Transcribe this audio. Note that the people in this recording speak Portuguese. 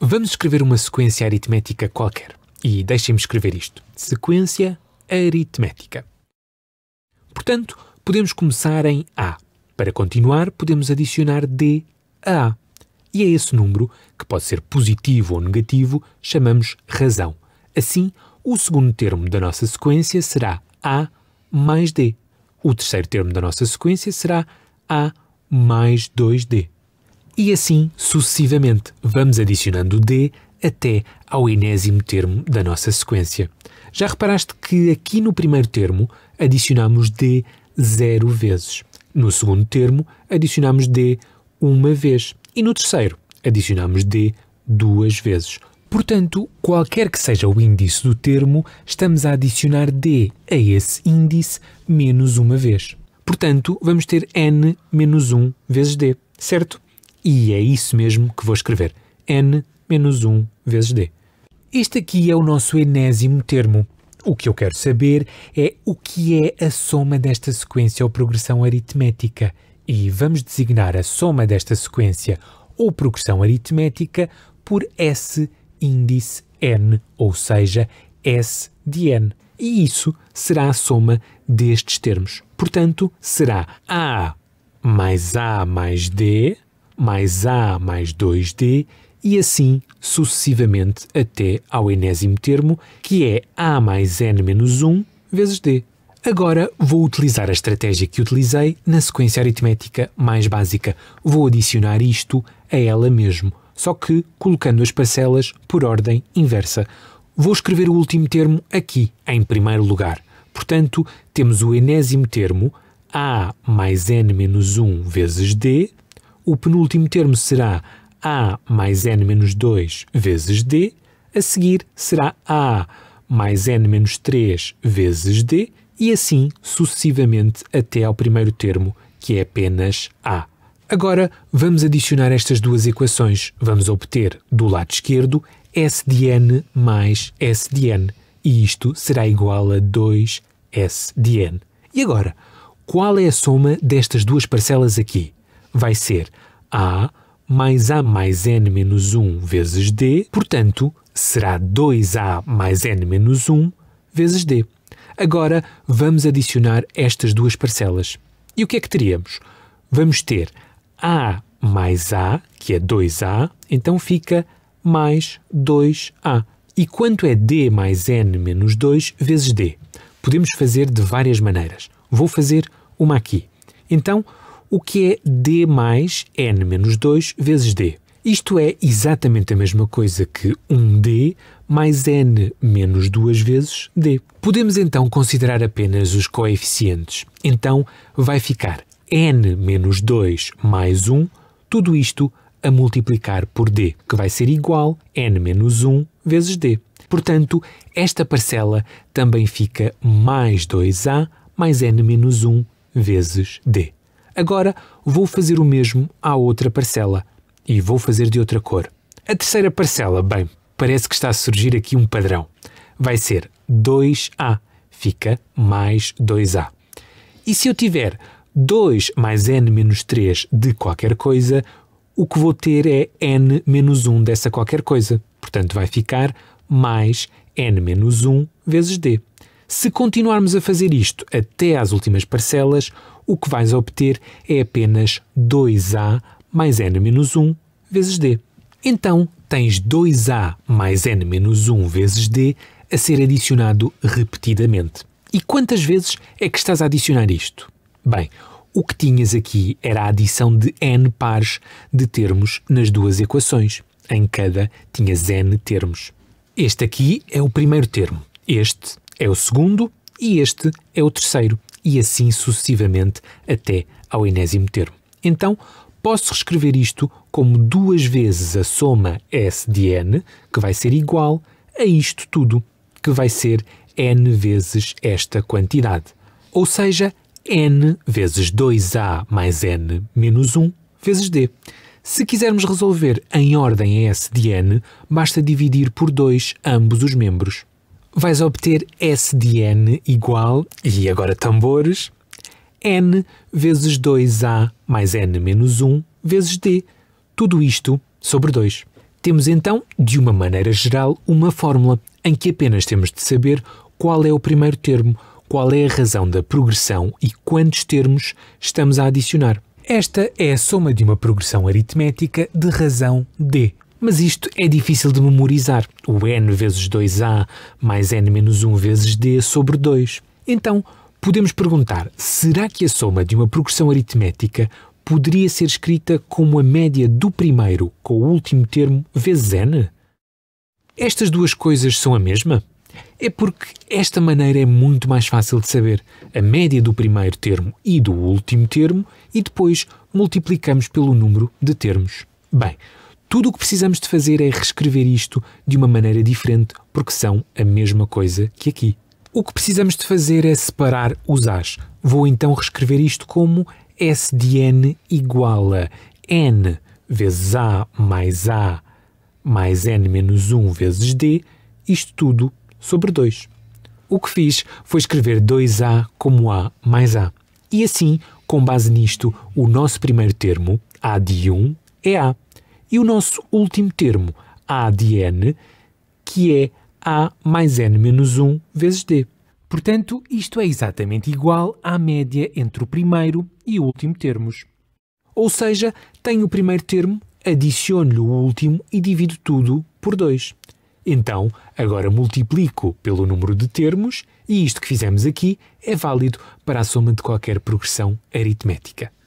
Vamos escrever uma sequência aritmética qualquer. E deixem-me escrever isto: sequência aritmética. Portanto, podemos começar em A. Para continuar, podemos adicionar D a A. E a é esse número, que pode ser positivo ou negativo, chamamos razão. Assim, o segundo termo da nossa sequência será A mais D. O terceiro termo da nossa sequência será A mais 2D e assim sucessivamente. Vamos adicionando D até ao enésimo termo da nossa sequência. Já reparaste que aqui no primeiro termo adicionamos D zero vezes. No segundo termo adicionamos D uma vez. E no terceiro adicionamos D duas vezes. Portanto, qualquer que seja o índice do termo, estamos a adicionar D a esse índice menos uma vez. Portanto, vamos ter N menos 1 vezes D, certo? E é isso mesmo que vou escrever. N menos 1 vezes D. Este aqui é o nosso enésimo termo. O que eu quero saber é o que é a soma desta sequência ou progressão aritmética. E vamos designar a soma desta sequência ou progressão aritmética por S índice n, ou seja, S de n. E isso será a soma destes termos. Portanto, será A mais A mais D mais A mais 2D e assim sucessivamente até ao enésimo termo, que é A mais N menos 1 vezes D. Agora vou utilizar a estratégia que utilizei na sequência aritmética mais básica. Vou adicionar isto a ela mesmo, só que colocando as parcelas por ordem inversa. Vou escrever o último termo aqui, em primeiro lugar. Portanto, temos o enésimo termo, a mais n menos 1 vezes d, o penúltimo termo será a mais n menos 2 vezes d, a seguir será a mais n menos 3 vezes d e assim sucessivamente até ao primeiro termo, que é apenas a. Agora vamos adicionar estas duas equações. Vamos obter do lado esquerdo s de n mais s de n e isto será igual a 2s de n. E agora, qual é a soma destas duas parcelas aqui? vai ser A mais A mais N menos 1 vezes D, portanto, será 2A mais N menos 1 vezes D. Agora, vamos adicionar estas duas parcelas. E o que é que teríamos? Vamos ter A mais A, que é 2A, então fica mais 2A. E quanto é D mais N menos 2 vezes D? Podemos fazer de várias maneiras. Vou fazer uma aqui. Então, o que é d mais n menos 2 vezes d. Isto é exatamente a mesma coisa que 1D mais N menos 2 vezes D. Podemos então considerar apenas os coeficientes. Então vai ficar N menos 2 mais 1, tudo isto a multiplicar por D, que vai ser igual a N menos 1 vezes D. Portanto, esta parcela também fica mais 2A mais N menos 1 vezes D. Agora vou fazer o mesmo à outra parcela e vou fazer de outra cor. A terceira parcela, bem, parece que está a surgir aqui um padrão. Vai ser 2A, fica mais 2A. E se eu tiver 2 mais n menos 3 de qualquer coisa, o que vou ter é n menos 1 dessa qualquer coisa. Portanto, vai ficar mais n menos 1 vezes d. Se continuarmos a fazer isto até às últimas parcelas, o que vais obter é apenas 2a mais n-1 menos vezes d. Então, tens 2a mais n-1 menos vezes d a ser adicionado repetidamente. E quantas vezes é que estás a adicionar isto? Bem, o que tinhas aqui era a adição de n pares de termos nas duas equações. Em cada tinhas n termos. Este aqui é o primeiro termo, este é o segundo e este é o terceiro e assim sucessivamente até ao enésimo termo. Então, posso reescrever isto como duas vezes a soma S de n, que vai ser igual a isto tudo, que vai ser n vezes esta quantidade. Ou seja, n vezes 2a mais n menos 1 vezes d. Se quisermos resolver em ordem S de n, basta dividir por 2 ambos os membros vais obter S de n igual, e agora tambores, n vezes 2a mais n menos 1 vezes d, tudo isto sobre 2. Temos então, de uma maneira geral, uma fórmula em que apenas temos de saber qual é o primeiro termo, qual é a razão da progressão e quantos termos estamos a adicionar. Esta é a soma de uma progressão aritmética de razão d mas isto é difícil de memorizar. O n vezes 2a mais n menos 1 vezes d sobre 2. Então, podemos perguntar: será que a soma de uma progressão aritmética poderia ser escrita como a média do primeiro com o último termo vezes n? Estas duas coisas são a mesma? É porque esta maneira é muito mais fácil de saber a média do primeiro termo e do último termo e depois multiplicamos pelo número de termos. Bem, tudo o que precisamos de fazer é reescrever isto de uma maneira diferente, porque são a mesma coisa que aqui. O que precisamos de fazer é separar os as. Vou então reescrever isto como S de n igual a n vezes a mais a mais n menos 1 vezes d, isto tudo sobre 2. O que fiz foi escrever 2a como a mais a. E assim, com base nisto, o nosso primeiro termo, a de 1, é a. E o nosso último termo, A de n, que é A mais n menos 1 vezes D. Portanto, isto é exatamente igual à média entre o primeiro e o último termos. Ou seja, tenho o primeiro termo, adiciono-lhe o último e divido tudo por 2. Então, agora multiplico pelo número de termos e isto que fizemos aqui é válido para a soma de qualquer progressão aritmética.